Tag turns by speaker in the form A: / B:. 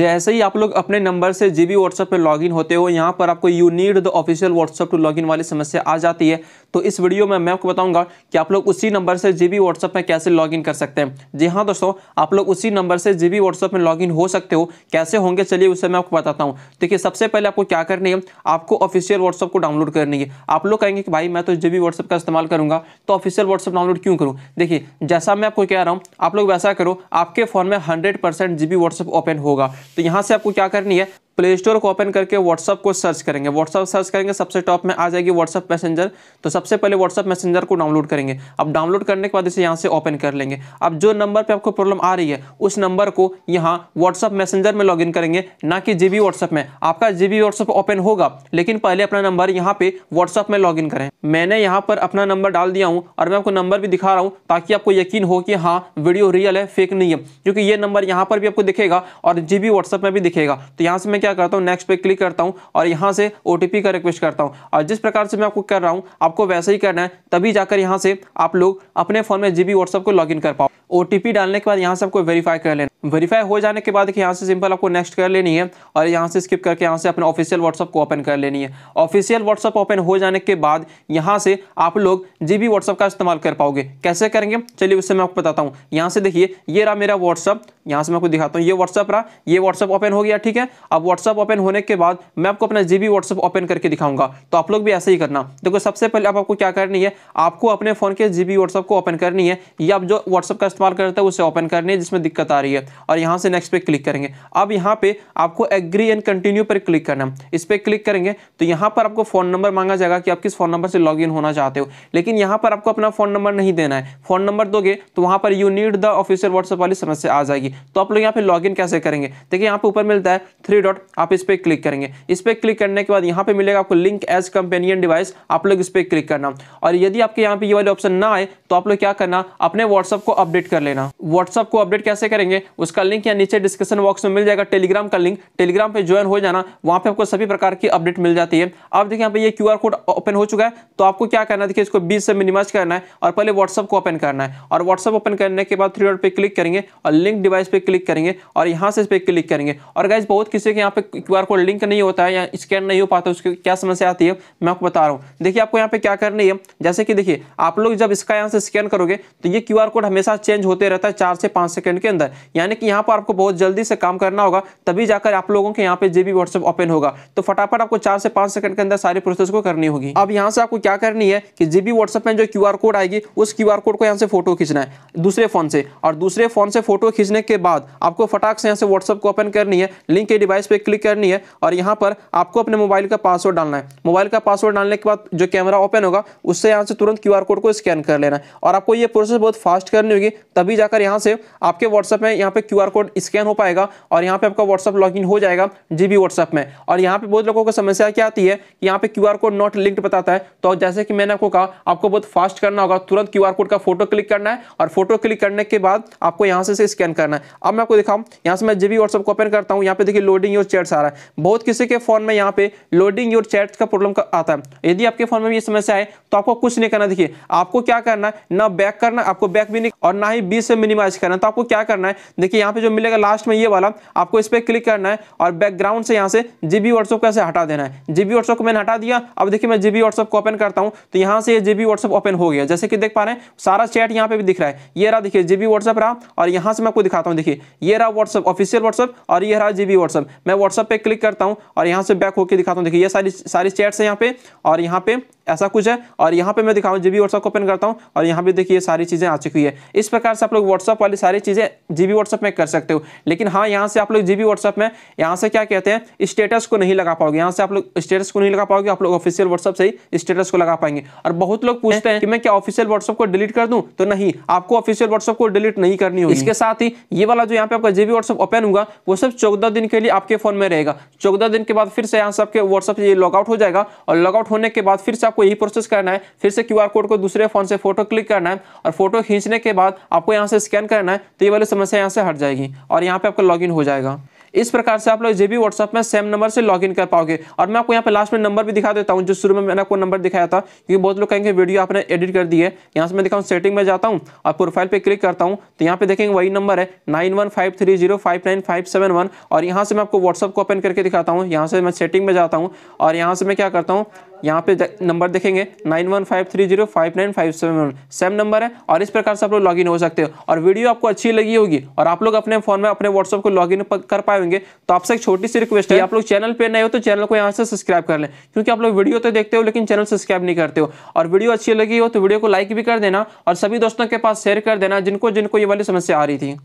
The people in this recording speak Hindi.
A: जैसे ही आप लोग अपने नंबर से जी बी व्हाट्सअप पर लॉगिन होते हो यहाँ पर आपको you need the official WhatsApp to login वाली समस्या आ जाती है तो इस वीडियो में मैं आपको बताऊंगा कि आप लोग उसी नंबर से जी बी व्हाट्सअप में कैसे लॉगिन कर सकते हैं जी हाँ दोस्तों आप लोग उसी नंबर से जी बी व्हाट्सअप में लॉगिन हो सकते हो कैसे होंगे चलिए उसे मैं आपको बताता हूँ देखिए सबसे पहले आपको क्या करनी है आपको ऑफिशियल व्हाट्सएप को डाउनलोड करनी है आप लोग कहेंगे कि भाई मैं तो जी बी व्हाट्सएप का इस्तेमाल करूँगा तो ऑफिशियल व्हाट्सअप डाउनलोड क्यों करूँ देखिए जैसा मैं आपको कह रहा हूँ आप लोग वैसा करो आपके फ़ोन में hundred percent G B WhatsApp open होगा तो यहाँ से आपको क्या करनी है प्ले स्टोर को ओपन करके व्हाट्सअप को सर्च करेंगे व्हाट्सअप सर्च करेंगे सबसे टॉप में आ जाएगी व्हाट्सअप मैसेंजर तो सबसे पहले व्हाट्सअप मैसेंजर को डाउनलोड करेंगे अब डाउनलोड करने के बाद इसे यहाँ से ओपन कर लेंगे अब जो नंबर पर आपको प्रॉब्लम आ रही है उस नंबर को यहाँ व्हाट्सअप मैसेंजर में लॉग करेंगे ना कि जी व्हाट्सअप में आपका जी व्हाट्सअप ओपन होगा लेकिन पहले अपना नंबर यहाँ पे व्हाट्सअप में लॉग करें मैंने यहाँ पर अपना नंबर डाल दिया हूँ और मैं आपको नंबर भी दिखा रहा हूँ ताकि आपको यकीन हो कि हाँ वीडियो रियल है फेक नहीं है क्योंकि ये नंबर यहाँ पर भी आपको दिखेगा और जी व्हाट्सअप में भी दिखेगा तो यहाँ से मैं क्या करता हूँ नेक्स्ट पे क्लिक करता हूँ और यहाँ से ओ का रिक्वेस्ट करता हूँ और जिस प्रकार से मैं आपको कर रहा हूँ आपको वैसे ही करना है तभी जाकर यहाँ से आप लोग अपने फ़ोन में जी बी को लॉग कर पाओ ओ डालने के बाद यहाँ से आपको वेरीफाई कर लेना वेरीफाई हो जाने के बाद कि यहाँ से सिंपल आपको नेक्स्ट कर लेनी है और यहाँ से स्किप करके यहाँ से अपने ऑफिशियल व्हाट्सअप को ओपन कर लेनी है ऑफिशियल व्हाट्सअप ओपन हो जाने के बाद यहाँ से आप लोग जी बी व्हाट्सअप का इस्तेमाल कर पाओगे कैसे करेंगे चलिए उससे मैं आपको बताता हूँ यहाँ से देखिए ये रहा मेरा व्हाट्सअप यहाँ से मैं आपको दिखाता हूँ ये व्हाट्सअप रहा ये व्हाट्सअप ओपन हो गया ठीक है अब व्हाट्सअप ओपन होने के बाद मैं आपको अपना जी बी व्हाट्सअप ओपन करके दिखाऊंगा तो आप लोग भी ऐसे ही करना देखो सबसे पहले आप आपको क्या करनी है आपको अपने फ़ोन के जी बी व्हाट्सअप को ओपन करनी है या आप जो व्हाट्सअप का इस्तेमाल करते हैं उसे ओपन करनी है जिसमें दिक्कत आ रही है और यहाँ से नेक्स्ट पे क्लिक करेंगे अब यहाँ पे आपको एग्री एंड कंटिन्यू पर क्लिक करना है इस पर क्लिक करेंगे तो यहाँ पर आपको फ़ोन नंबर मांगा जाएगा कि आप किस फ़ोन नंबर से लॉग इन होना चाहते हो लेकिन यहाँ पर आपको अपना फ़ोन नंबर नहीं देना है फ़ोन नंबर दोगे तो वहाँ पर you need the official WhatsApp वाली समस्या आ जाएगी तो आप लोग यहाँ पर लॉग कैसे करेंगे देखिए यहाँ पर ऊपर मिलता है थ्री डॉट आप इस पर क्लिक करेंगे इस पर क्लिक करने के बाद यहाँ पर मिलेगा आपको लिंक एज कंपेनियन डिवाइस आप लोग इस पर क्लिक करना और यदि आपके यहाँ पर ये वाले ऑप्शन ना आए तो आप लोग क्या करना अपने व्हाट्सअप को अपडेट कर लेना व्हाट्सअप को अपडेट कैसे करेंगे उसका लिंक या नीचे डिस्क्रिप्शन बॉक्स में मिल जाएगा टेलीग्राम का लिंक टेलीग्राम पे ज्वाइन हो जाना वहाँ पे आपको सभी प्रकार की अपडेट मिल जाती है अब देखिए यहाँ पे ये क्यू कोड ओपन हो चुका है तो आपको क्या करना है देखिए इसको बीस से मिनिमाइज करना है और पहले व्हाट्सअप को ओपन करना है और व्हाट्सअप ओपन करने के बाद थ्री डॉट पर क्लिक करेंगे और लिंक डिवाइस पर क्लिक करेंगे और यहाँ से इस पर क्लिक करेंगे और गाइज बहुत किसी के यहाँ पे क्यू कोड लिंक नहीं होता है या स्कैन नहीं हो पाता उसकी क्या समस्या आती है मैं आपको बता रहा हूँ देखिए आपको यहाँ पे क्या करनी है जैसे कि देखिए आप लोग जब इसका यहाँ से स्कैन करोगे तो ये क्यू कोड हमेशा चेंज होते रहता है चार से पाँच सेकेंड के अंदर यानी यानी कि यहाँ पर आपको बहुत जल्दी से काम करना होगा तभी जाकर आप लोगों के यहाँ पे जेबी व्हाट्सएप ओपन होगा तो फटाफट आपको चार से पांच सेकंड के अंदर सारी प्रोसेस को करनी होगी अब यहाँ से आपको क्या करनी है कि जेबी व्हाट्सएप में जो क्यू कोड आएगी उस क्यू कोड को यहाँ से फोटो खींचना है दूसरे फोन से और दूसरे फोन से फोटो खींचने के बाद आपको फटाक से यहाँ से व्हाट्सएप को ओपन करनी है लिंक के डिवाइस पर क्लिक करनी है और यहाँ पर आपको अपने मोबाइल का पासवर्ड डालना है मोबाइल का पासवर्ड डालने के बाद जो कैमरा ओपन होगा उससे यहाँ से तुरंत क्यू कोड को स्कैन कर लेना है और आपको ये प्रोसेस बहुत फास्ट करनी होगी तभी जाकर यहाँ से आपके व्हाट्सएप में यहाँ पे पे क्यू कोड स्कैन हो पाएगा और यहाँ पे आपका व्हाट्सअप लॉगिन हो जाएगा जी बी में और यहाँ पे बहुत लोगों को समस्या क्या आती है कि यहाँ पे क्यू कोड नॉट लिंक्ड बताता है तो जैसे कि मैंने आपको कहा आपको बहुत फास्ट करना होगा तुरंत क्यू कोड का फोटो क्लिक करना है और फोटो क्लिक करने के बाद आपको यहाँ से स्कैन करना है अब मैं आपको दिखाऊँ यहाँ से मैं जी बी व्हाट्सअप को ओपन करता हूँ यहाँ पे देखिए लोडिंग योर चैट्स आ रहा है बहुत किसी के फोन में यहाँ पे लोडिंग योर चैट्स का प्रॉब्लम आता है यदि आपके फोन में भी समस्या है तो आपको कुछ नहीं करना देखिए आपको क्या करना है ना बैक करना आपको बैक भी नहीं और ना ही बीस से मिनिमाइज करना तो आपको क्या करना है देखिए यहाँ पे जो मिलेगा लास्ट में ये वाला आपको इस पर क्लिक करना है और बैकग्राउंड से यहाँ से जी बी व्हाट्सअप का हटा देना है जीबी व्हाट्सअप को मैंने हटा दिया अब देखिए मैं जीबी व्हाट्सअप को ओपन करता हूँ तो यहाँ से ये जीबी व्हाट्सअप ओपन हो गया जैसे कि देख पा रहे हैं सारा चैट यहाँ पे भी दिख रहा है ये रहा देखिए जीबी व्हाट्सअप रहा और यहाँ से मैं आपको दिखाता हूँ देखिए ये रहा व्हाट्सअप ऑफिशियल व्हाट्सअप और ये रहा जीबी व्हाट्सअप मैं व्हाट्सअप पर क्लिक करता हूँ और यहाँ से बैक होकर दिखाता हूँ देखिए ये सारी सारी चैट्स हैं यहाँ पे और यहाँ पे ऐसा कुछ है और यहाँ पे मैं दिखाऊँ जी बी व्हाट्सअप ओपन करता हूँ और यहाँ पे देखिए सारी चीज़ें आ चुकी है इस प्रकार से आप लोग व्हाट्सअप वाली सारी चीज़ें जीबी व्हाट्सअप व्हाट्सएप में कर सकते हो लेकिन हाँ यहाँ से आप लोग जी बी व्हाट्सएप में यहाँ से क्या कहते हैं स्टेटस को नहीं लगा पाओगे यहाँ से आप लोग स्टेटस को नहीं लगा पाओगे आप लोग ऑफिशियल व्हाट्सएप से ही स्टेटस को लगा पाएंगे और बहुत लोग पूछते हैं कि मैं क्या ऑफिशियल व्हाट्सएप को डिलीट कर दूँ तो नहीं आपको ऑफिशियल व्हाट्सएप को डिलीट नहीं करनी होगी इसके साथ ही ये वाला जो यहाँ पे आपका जी जीबी व्हाट्सएप ओपन हुआ वो सब चौदह दिन के लिए आपके फोन में रहेगा चौदह दिन के बाद फिर से यहाँ से आपके व्हाट्सएप ये लॉगआउट हो जाएगा और लॉगआउट होने के बाद फिर से आपको यही प्रोसेस करना है फिर से क्यू कोड को दूसरे फोन से फोटो क्लिक करना है और फोटो खींचने के बाद आपको यहाँ से स्कैन करना है तो ये वाली समस्या यहाँ से से हट जाएगी और यहाँ पे आपका लॉगिन हो जाएगा इस प्रकार से आप लोग जे भी व्हाट्सअप में सेम नंबर से लॉगिन कर पाओगे और मैं आपको यहाँ पे लास्ट में नंबर भी दिखा देता हूँ जो शुरू में मैंने आपको नंबर दिखाया था क्योंकि बहुत लोग कहेंगे वीडियो आपने एडिट कर दी है यहाँ से मैं दिखाऊँ सेटिंग में जाता हूँ और प्रोफाइल पे क्लिक करता हूँ तो यहाँ पे देखेंगे वही नंबर है नाइन और यहाँ से मैं आपको व्हाट्सअप को ओपन करके दिखाता हूँ यहाँ से मैं सेटिंग में जाता हूँ और यहाँ से मैं क्या करता हूँ यहाँ पे नंबर देखेंगे nine one five three zero five nine five seven one same number है और इस प्रकार से आप लोग लॉगिन हो सकते हो और वीडियो आपको अच्छी लगी होगी और आप लोग अपने फोन में अपने व्हाट्सअप को लॉगिन कर पाएंगे तो आपसे एक छोटी सी रिक्वेस्ट है आप लोग चैनल पर नए हो तो चैनल को यहाँ से सब्सक्राइब कर लें क्योंकि आप लोग वीडियो तो देखते हो लेकिन चैनल सब्सक्राइब नहीं करते हो और वीडियो अच्छी लगी हो तो वीडियो को लाइक भी कर देना और सभी दोस्तों के पास शेयर कर देना जिनको जिनको ये वाली समस्या आ रही थी